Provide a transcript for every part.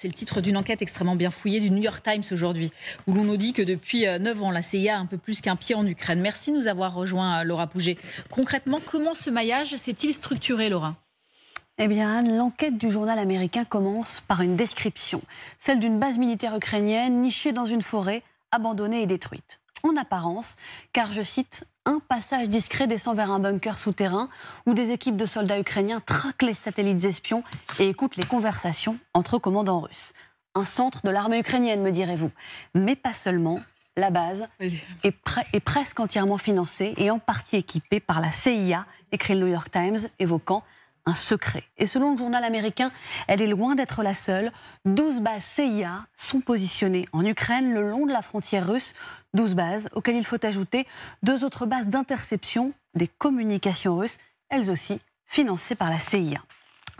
C'est le titre d'une enquête extrêmement bien fouillée du New York Times aujourd'hui, où l'on nous dit que depuis 9 euh, ans, la CIA a un peu plus qu'un pied en Ukraine. Merci de nous avoir rejoint, euh, Laura Pouget. Concrètement, comment ce maillage s'est-il structuré, Laura eh bien, l'enquête du journal américain commence par une description, celle d'une base militaire ukrainienne nichée dans une forêt, abandonnée et détruite en apparence, car je cite, un passage discret descend vers un bunker souterrain où des équipes de soldats ukrainiens traquent les satellites espions et écoutent les conversations entre commandants russes. Un centre de l'armée ukrainienne, me direz-vous. Mais pas seulement. La base est, presque entièrement financée et en partie équipée par la CIA, écrit le New York Times, évoquant secret. Et selon le journal américain, elle est loin d'être la seule. 12 bases CIA sont positionnées en Ukraine le long de la frontière russe. 12 bases auxquelles il faut ajouter deux autres bases d'interception des communications russes, elles aussi financées par la CIA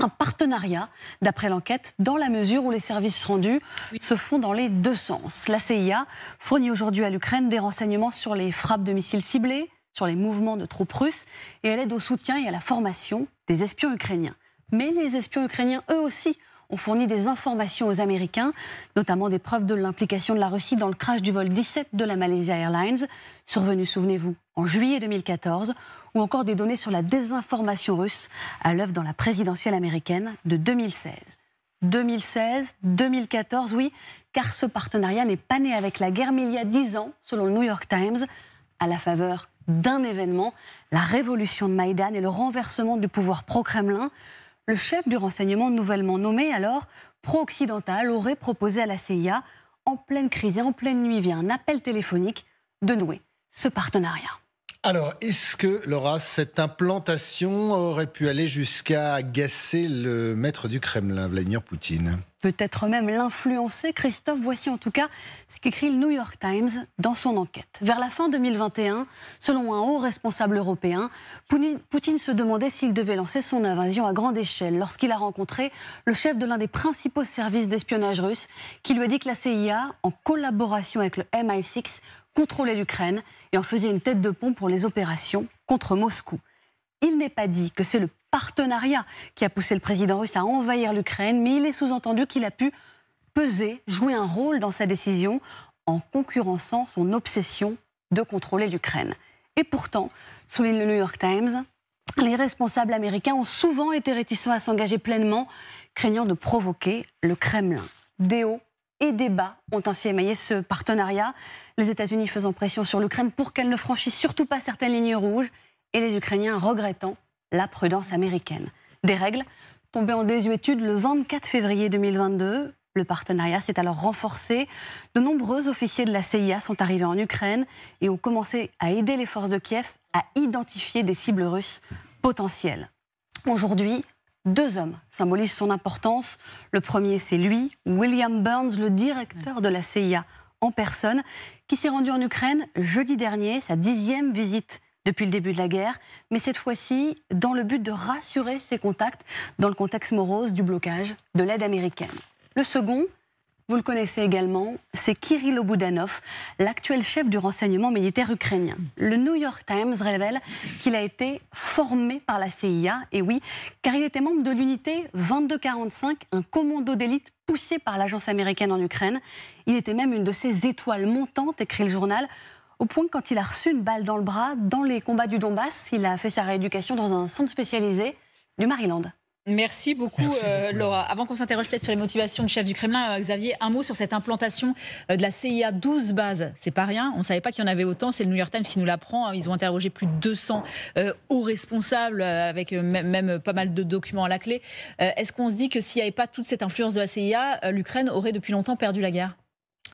un partenariat, d'après l'enquête, dans la mesure où les services rendus se font dans les deux sens. La CIA fournit aujourd'hui à l'Ukraine des renseignements sur les frappes de missiles ciblés, sur les mouvements de troupes russes, et elle aide au soutien et à la formation des espions ukrainiens. Mais les espions ukrainiens, eux aussi, ont fourni des informations aux Américains, notamment des preuves de l'implication de la Russie dans le crash du vol 17 de la Malaysia Airlines, survenu, souvenez-vous, en juillet 2014, ou encore des données sur la désinformation russe à l'œuvre dans la présidentielle américaine de 2016. 2016, 2014, oui, car ce partenariat n'est pas né avec la guerre, mais il y a dix ans, selon le New York Times, à la faveur d'un événement, la révolution de Maïdan et le renversement du pouvoir pro-Kremlin. Le chef du renseignement nouvellement nommé, alors pro-occidental, aurait proposé à la CIA, en pleine crise et en pleine nuit via un appel téléphonique, de nouer ce partenariat. Alors, est-ce que, Laura, cette implantation aurait pu aller jusqu'à agacer le maître du Kremlin, Vladimir Poutine peut-être même l'influencer. Christophe, voici en tout cas ce qu'écrit le New York Times dans son enquête. Vers la fin 2021, selon un haut responsable européen, Poutine se demandait s'il devait lancer son invasion à grande échelle lorsqu'il a rencontré le chef de l'un des principaux services d'espionnage russe qui lui a dit que la CIA, en collaboration avec le MI6, contrôlait l'Ukraine et en faisait une tête de pont pour les opérations contre Moscou. Il n'est pas dit que c'est le partenariat qui a poussé le président russe à envahir l'Ukraine, mais il est sous-entendu qu'il a pu peser, jouer un rôle dans sa décision en concurrençant son obsession de contrôler l'Ukraine. Et pourtant, souligne le New York Times, les responsables américains ont souvent été réticents à s'engager pleinement, craignant de provoquer le Kremlin. Des hauts et des bas ont ainsi émaillé ce partenariat, les États-Unis faisant pression sur l'Ukraine pour qu'elle ne franchisse surtout pas certaines lignes rouges et les Ukrainiens regrettant la prudence américaine. Des règles tombées en désuétude le 24 février 2022. Le partenariat s'est alors renforcé. De nombreux officiers de la CIA sont arrivés en Ukraine et ont commencé à aider les forces de Kiev à identifier des cibles russes potentielles. Aujourd'hui, deux hommes symbolisent son importance. Le premier, c'est lui, William Burns, le directeur de la CIA en personne, qui s'est rendu en Ukraine jeudi dernier, sa dixième visite depuis le début de la guerre, mais cette fois-ci dans le but de rassurer ses contacts dans le contexte morose du blocage de l'aide américaine. Le second, vous le connaissez également, c'est Kirill Obudanov, l'actuel chef du renseignement militaire ukrainien. Le New York Times révèle qu'il a été formé par la CIA, et oui, car il était membre de l'unité 2245, un commando d'élite poussé par l'agence américaine en Ukraine. Il était même une de ces étoiles montantes, écrit le journal, au point que quand il a reçu une balle dans le bras, dans les combats du Donbass, il a fait sa rééducation dans un centre spécialisé du Maryland. Merci beaucoup, euh, Laura. Avant qu'on s'interroge peut-être sur les motivations du chef du Kremlin, euh, Xavier, un mot sur cette implantation euh, de la CIA 12 bases. C'est pas rien. On ne savait pas qu'il y en avait autant. C'est le New York Times qui nous l'apprend. Hein. Ils ont interrogé plus de 200 hauts responsables avec même pas mal de documents à la clé. Est-ce qu'on se dit que s'il n'y avait pas toute cette influence de la CIA, l'Ukraine aurait depuis longtemps perdu la guerre